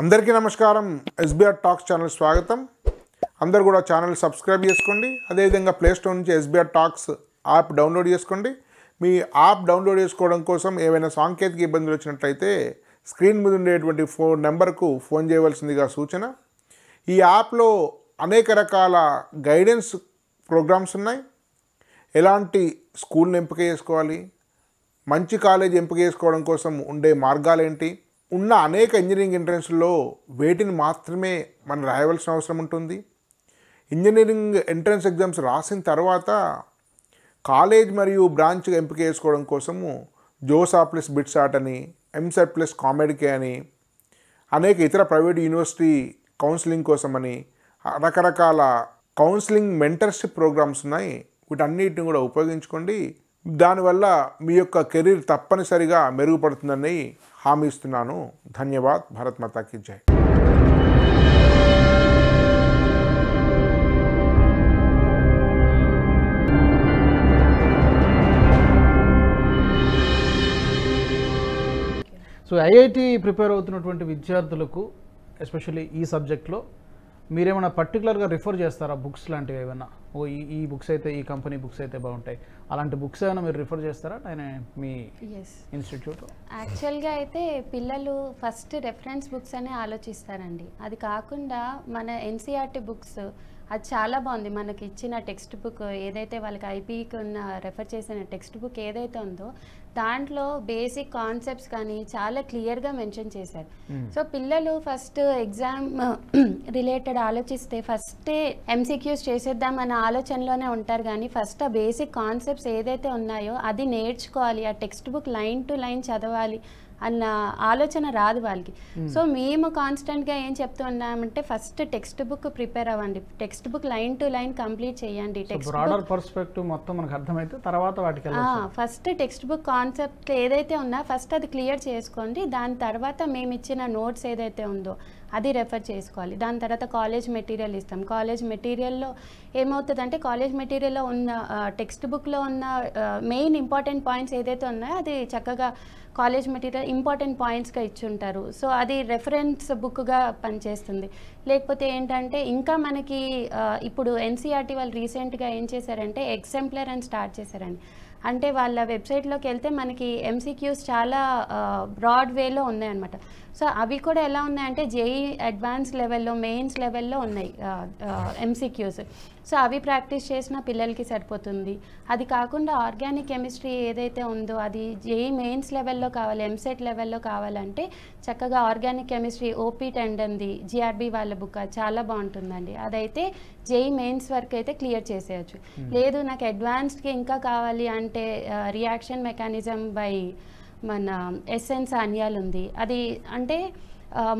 అందరికీ నమస్కారం SBR talks channel స్వాగతం అందరు కూడా ఛానల్ సబ్స్క్రైబ్ చేసుకోండి అదేవిధంగా ప్లేస్టోర్ నుంచి ఎస్బీఆర్ టాక్స్ యాప్ డౌన్లోడ్ చేసుకోండి మీ యాప్ డౌన్లోడ్ చేసుకోవడం కోసం ఏవైనా సాంకేతిక ఇబ్బందులు వచ్చినట్లయితే స్క్రీన్ మీద ఉండేటువంటి ఫోన్ నెంబర్కు ఫోన్ చేయవలసిందిగా సూచన ఈ యాప్లో అనేక రకాల గైడెన్స్ ప్రోగ్రామ్స్ ఉన్నాయి ఎలాంటి స్కూల్ని ఎంపిక చేసుకోవాలి మంచి కాలేజ్ ఎంపిక చేసుకోవడం కోసం ఉండే మార్గాలేంటి ఉన్న అనేక ఇంజనీరింగ్ ఎంట్రన్స్లో వేటిని మాత్రమే మనం రాయవలసిన అవసరం ఉంటుంది ఇంజనీరింగ్ ఎంట్రన్స్ ఎగ్జామ్స్ రాసిన తర్వాత కాలేజ్ మరియు బ్రాంచ్ ఎంపిక చేసుకోవడం కోసము జోసా ప్లస్ బిట్సాట్ అని ఎంసెట్ ప్లస్ కామెడికే అని అనేక ఇతర ప్రైవేట్ యూనివర్సిటీ కౌన్సిలింగ్ కోసమని రకరకాల కౌన్సిలింగ్ మెంటర్షిప్ ప్రోగ్రామ్స్ ఉన్నాయి వీటన్నిటిని కూడా ఉపయోగించుకోండి దానివల్ల మీ యొక్క కెరీర్ తప్పనిసరిగా మెరుగుపడుతుందని హామీ ఇస్తున్నాను ధన్యవాద్ భారత్ మాతాకి జై సో ఐఐటి ప్రిపేర్ అవుతున్నటువంటి విద్యార్థులకు ఎస్పెషల్లీ ఈ సబ్జెక్ట్లో మీరేమైనా పర్టికులర్గా రిఫర్ చేస్తారా బుక్స్ లాంటివి ఏమైనా ఓ ఈ ఈ బుక్స్ అయితే ఈ కంపెనీ బుక్స్ అయితే బాగుంటాయి అలాంటి బుక్స్ ఏమైనా మీరు రిఫర్ చేస్తారా నేను మీ ఇన్స్టిట్యూట్ యాక్చువల్గా అయితే పిల్లలు ఫస్ట్ రెఫరెన్స్ బుక్స్ అనే ఆలోచిస్తారండి అది కాకుండా మన ఎన్సీఆర్టీ బుక్స్ అది చాలా బాగుంది మనకి ఇచ్చిన టెక్స్ట్ బుక్ ఏదైతే వాళ్ళకి ఐపీకి ఉన్న రెఫర్ చేసిన టెక్స్ట్ బుక్ ఏదైతే ఉందో దాంట్లో బేసిక్ కాన్సెప్ట్స్ కానీ చాలా క్లియర్గా మెన్షన్ చేశారు సో పిల్లలు ఫస్ట్ ఎగ్జామ్ రిలేటెడ్ ఆలోచిస్తే ఫస్టే ఎంసీక్యూస్ చేసేద్దాం అనే ఆలోచనలోనే ఉంటారు కానీ ఫస్ట్ ఆ బేసిక్ కాన్సెప్ట్స్ ఏదైతే ఉన్నాయో అది నేర్చుకోవాలి ఆ text book line to line చదవాలి అన్న ఆలోచన రాదు వాళ్ళకి hmm. సో మేము కాన్స్టెంట్గా ఏం చెప్తూ ఉన్నామంటే ఫస్ట్ టెక్స్ట్ బుక్ ప్రిపేర్ అవ్వండి text book line to line complete చేయండి టెక్స్ట్ తర్వాత ఫస్ట్ టెక్స్ట్ బుక్ కాన్సెప్ట్ ఏదైతే ఉన్నా ఫస్ట్ అది క్లియర్ చేసుకోండి దాని తర్వాత మేము ఇచ్చిన నోట్స్ ఏదైతే ఉందో అది రెఫర్ చేసుకోవాలి దాని తర్వాత కాలేజ్ మెటీరియల్ ఇస్తాం కాలేజ్ మెటీరియల్లో ఏమవుతుందంటే కాలేజ్ మెటీరియల్లో ఉన్న టెక్స్ట్ బుక్లో ఉన్న మెయిన్ ఇంపార్టెంట్ పాయింట్స్ ఏదైతే ఉన్నాయో అది చక్కగా కాలేజ్ మెటీరియల్ ఇంపార్టెంట్ పాయింట్స్గా ఇచ్చుంటారు సో అది రెఫరెన్స్ బుక్గా పనిచేస్తుంది లేకపోతే ఏంటంటే ఇంకా మనకి ఇప్పుడు ఎన్సీఆర్టీ e వాళ్ళు రీసెంట్గా ఏం చేశారంటే ఎగ్జాంప్లర్ అని స్టార్ట్ చేశారండి అంటే వాళ్ళ వెబ్సైట్లోకి వెళ్తే మనకి ఎంసీక్యూస్ చాలా బ్రాడ్ వేలో ఉన్నాయన్నమాట సో అవి కూడా ఎలా ఉన్నాయంటే జేఈ అడ్వాన్స్ లెవెల్లో మెయిన్స్ లెవెల్లో ఉన్నాయి ఎంసీక్యూస్ e సో అవి ప్రాక్టీస్ చేసిన పిల్లలకి సరిపోతుంది అది కాకుండా ఆర్గానిక్ కెమిస్ట్రీ ఏదైతే ఉందో అది జేఈ మెయిన్స్ లెవెల్లో కావాలి ఎంసెట్ లెవెల్లో కావాలంటే చక్కగా ఆర్గానిక్ కెమిస్ట్రీ ఓపీ టెండంది జిఆర్బి వాళ్ళ బుక్ చాలా బాగుంటుందండి అదైతే జేఈ మెయిన్స్ వరకు అయితే క్లియర్ చేసేయచ్చు hmm. లేదు నాకు అడ్వాన్స్డ్కి ఇంకా కావాలి అంటే అంటే రియాక్షన్ మెకానిజం బై మన ఎస్ఎన్ అన్యాలు ఉంది అది అంటే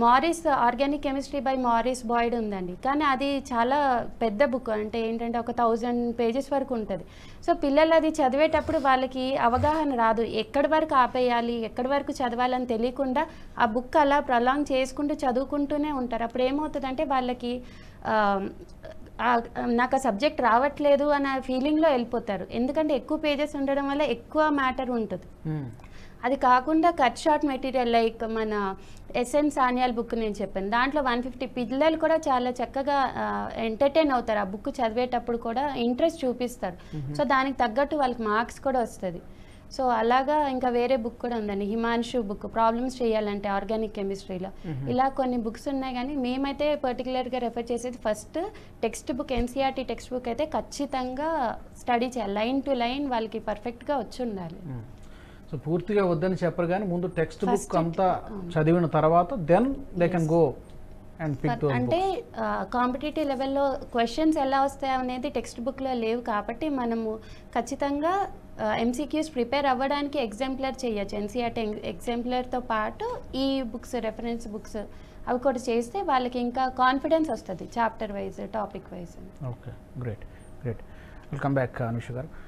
Morris organic chemistry by Morris Boyd ఉందండి కానీ అది చాలా పెద్ద బుక్ అంటే ఏంటంటే ఒక థౌజండ్ పేజెస్ వరకు ఉంటుంది సో పిల్లలు అది చదివేటప్పుడు వాళ్ళకి అవగాహన రాదు ఎక్కడి వరకు ఆపేయాలి ఎక్కడి వరకు చదవాలని తెలియకుండా ఆ బుక్ అలా ప్రలాంగ్ చేసుకుంటూ చదువుకుంటూనే ఉంటారు అప్పుడు ఏమవుతుందంటే వాళ్ళకి నాకు ఆ సబ్జెక్ట్ రావట్లేదు అనే ఫీలింగ్లో వెళ్ళిపోతారు ఎందుకంటే ఎక్కువ పేజెస్ ఉండడం వల్ల ఎక్కువ మ్యాటర్ ఉంటుంది అది కాకుండా కట్ షార్ట్ మెటీరియల్ లైక్ మన ఎస్ఎన్ సానియాల్ బుక్ నేను చెప్పాను దాంట్లో వన్ ఫిఫ్టీ పిల్లలు కూడా చాలా చక్కగా ఎంటర్టైన్ అవుతారు ఆ బుక్ చదివేటప్పుడు కూడా ఇంట్రెస్ట్ చూపిస్తారు సో దానికి తగ్గట్టు వాళ్ళకి మార్క్స్ కూడా వస్తుంది సో అలాగా ఇంకా వేరే బుక్ కూడా ఉందండి హిమాన్షు బుక్ ప్రాబ్లమ్స్ చేయాలంటే ఆర్గానిక్ కెమిస్ట్రీలో ఇలా కొన్ని బుక్స్ ఉన్నాయి కానీ మేమైతే పర్టికులర్గా రెఫర్ చేసేది first text book NCERT text book అయితే ఖచ్చితంగా స్టడీ చేయాలి లైన్ టు లైన్ వాళ్ళకి పర్ఫెక్ట్గా వచ్చి ఉండాలి సో పూర్తిగా వద్దని చెప్పరు కానీ ముందు టెక్స్ట్ బుక్ అంతా చదివిన తర్వాత దెన్ దే కెన్ గో అంటే కాంపిటేటివ్ లెవెల్లో క్వశ్చన్స్ ఎలా వస్తాయి అనేది టెక్స్ట్ బుక్లో లేవు కాబట్టి మనము ఖచ్చితంగా ఎంసీక్యూస్ ప్రిపేర్ అవ్వడానికి ఎగ్జాంపులర్ చేయొచ్చు ఎన్సీఆర్టీ ఎగ్జాంపులర్తో e పాటు ఈ బుక్స్ రెఫరెన్స్ బుక్స్ అవి కూడా చేస్తే వాళ్ళకి ఇంకా కాన్ఫిడెన్స్ వస్తుంది chapter wise topic wise okay great great welcome back Anush గారు